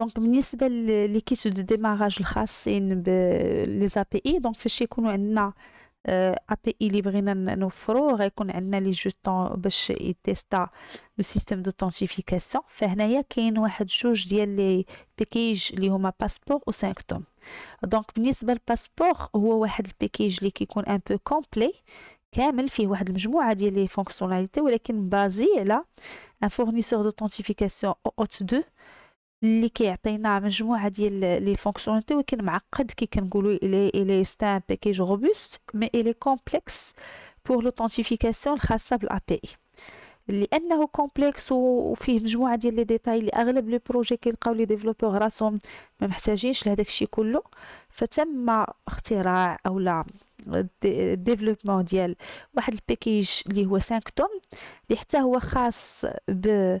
دونك بالنسبه لكيت دو ديماراج الخاصين بلي زابي اي دونك فاش يكونوا عندنا ا بي اي اللي بغينا نوفرو غيكون عندنا لي جوتون باش يتيستا لو سيستيم دو تونتيفيكاسيون فهنايا كاين واحد جوج ديال لي بيكيج اللي هما باسبور و سانكتوم دونك بالنسبه للباسبور هو واحد البيكيج اللي كيكون ان بو كومبلي كامل فيه واحد المجموعه ديال لي فونكسيوناليتي ولكن بازي على ان فورنيسور تونتيفيكاسيون او اوت 2 اللي كيعطينا مجموعه ديال لي فونكسيونيتي ولكن معقد كي كنقولوا الي الي ستا باكيج روبوست مي الي كومبلكس بور لوثنتيفيكاسيون الخاصه بالا بي اي لانه كومبلكس وفيه مجموعه ديال لي ديتاي اللي اغلب لي بروجي كيلقاو لي ديفلوبور راسهم ما محتاجينش لهداك الشيء كله فتم اختراع اولا ديفلوبمون ديال واحد الباكيج اللي هو سانكتوم اللي حتى هو خاص ب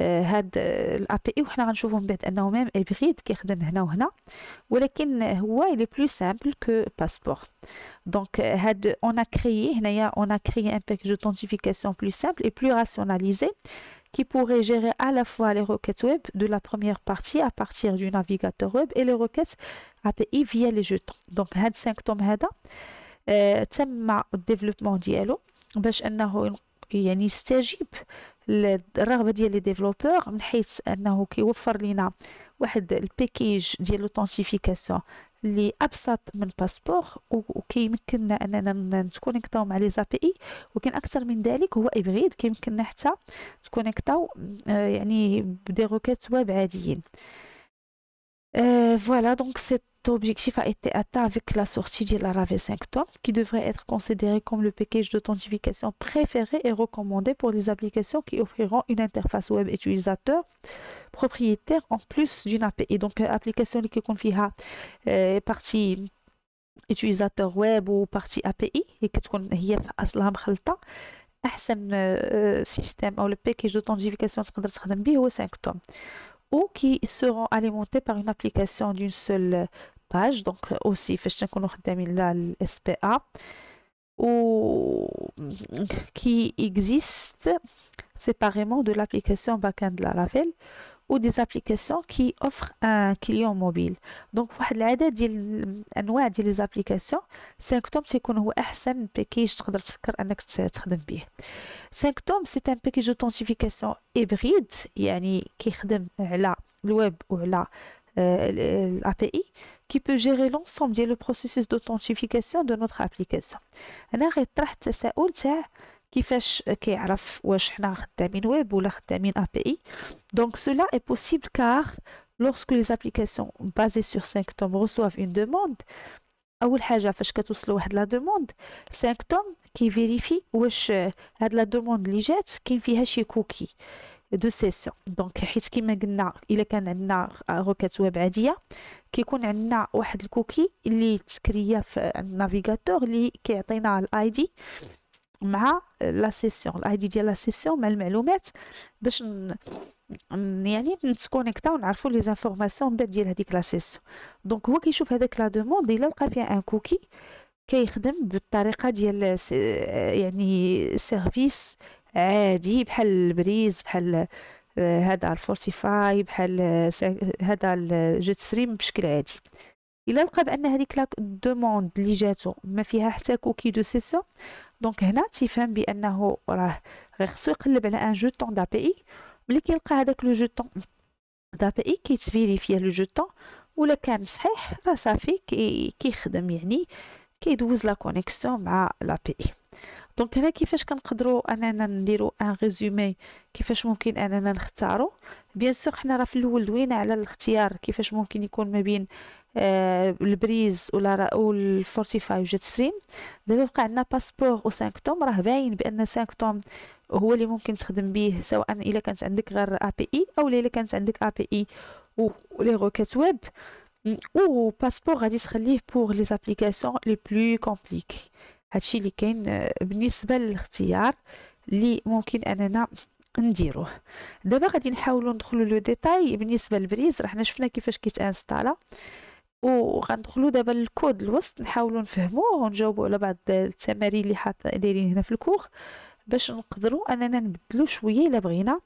L'API, comme est un hybride qui mais il est plus simple que le passeport. Donc, on a créé on a un package d'authentification plus simple et plus rationalisé qui pourrait gérer à la fois les requêtes Web de la première partie à partir du navigateur Web et les requêtes API via les jetons. Donc, ces cinq tomes ont été développés pour que يعني يستجيب الرغبه ديال لي ديفلوبور من حيث انه كيوفر لينا واحد الباكيج ديال لوتونتيفيكاسيون لي ابسط من باسبور وكيمكننا اننا نتكونيكتاو مع لي زابي اي ولكن اكثر من ذلك هو ابريد كيمكننا حتى تكونيكتاو آه، يعني بدي روكات ويب عاديين آه، فوالا دونك سي objectif a été atteint avec la sortie de la RAV5 qui devrait être considéré comme le package d'authentification préféré et recommandé pour les applications qui offriront une interface web utilisateur propriétaire en plus d'une API. Donc, euh, application qui confiera euh, partie utilisateur web ou partie API et qui est qu'on مخلطه احسن système ou package 5 ou qui seront alimentés par une application d'une seule page donc aussi فاش ou qui existent séparément de l'application backend la Laravel ou des applications qui offrent un client mobile donc واحد العدد ديال الانواع ديال لي زابليكاسيون سينكتوم تيكون هو احسن باكيج تقدر تفكر انك تخدم به سي ان باكيج هبريد يعني كيخدم على الويب وعلى qui peut gérer l'ensemble du processus d'authentification de notre application. Un package التساؤل تاع كيفاش كيعرف واش حنا خدامين ويب ولا خدامين اي بي اي دونك سولا اي بوسيبل كار lorsque لي زابليكاسيون بازي سور سانكتوم reçoivent اون دوموند اول حاجه فاش كتوصل واحد لا دوموند سيمبتوم كيفيريفي واش هاد لا دوموند لي جات كاين فيها شي كوكي دو سيسيون دونك حيت كيما قلنا الا كان عندنا روكات ويب عاديه كيكون عندنا واحد الكوكي اللي تكريا في النافيغاتور اللي كيعطينا الاي دي مع لا سيسيون الاي دي ديال لا سيسيون مع المعلومات باش ن... يعني نتكونيكتا ونعرفوا لي زانفورماسيون بعد ديال هذيك لا سيسيون دونك هو كيشوف هذاك لا دوموند الا لقى فيها ان كوكي كيخدم بالطريقه ديال يعني سيرفيس عادي بحال البريز بحال آه، هذا الفورسيفاي بحال آه، هذا الجيت ستريم بشكل عادي الا لقى بان هذيك لا دوموند اللي جاتو ما فيها حتى كوكي دو سيسيون دونك هنا تيفهم بانه راه غير خصو يقلب على ان طون دابي اي ملي كيلقى هذاك لو طون دابي اي كيتفيريفي لو طون ولا كان صحيح راه صافي كيخدم يعني كيدوز لا كونيكسيون مع لا بي اي دونك هنا كيفاش كنقدروا اننا نديروا ان ريزومي كيفاش ممكن اننا نختاروا بيان سور حنا راه في الاول دوينا على الاختيار كيفاش ممكن يكون ما بين آه البريز ولا والفورتيفاي وجيت ستريم دابا بقى عندنا باسبور و سانكتوم راه باين بان سانكتوم هو اللي ممكن تخدم به سواء الا كانت عندك غير ا بي اي او الا كانت عندك ا بي اي لي روكيت ويب و باسبور غادي تخليه بور لي زابليكاسيون لي بلو كومبليكي هادشي اللي كاين آه، بالنسبه للاختيار اللي ممكن اننا نديروه دابا غادي نحاولوا ندخلوا لو ديتاي بالنسبه للبريز راه حنا شفنا كيفاش كيتانستالا وغندخلوا دابا للكود الوسط نحاولوا نفهموه ونجاوبوا على بعض التمارين اللي حاط دايرين هنا في الكوخ باش نقدروا اننا نبدلو شويه الا بغينا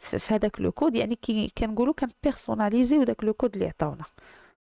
في هذاك لو كود يعني كي كنقولوا كنبيرسوناليزيو داك لو كود اللي عطاونا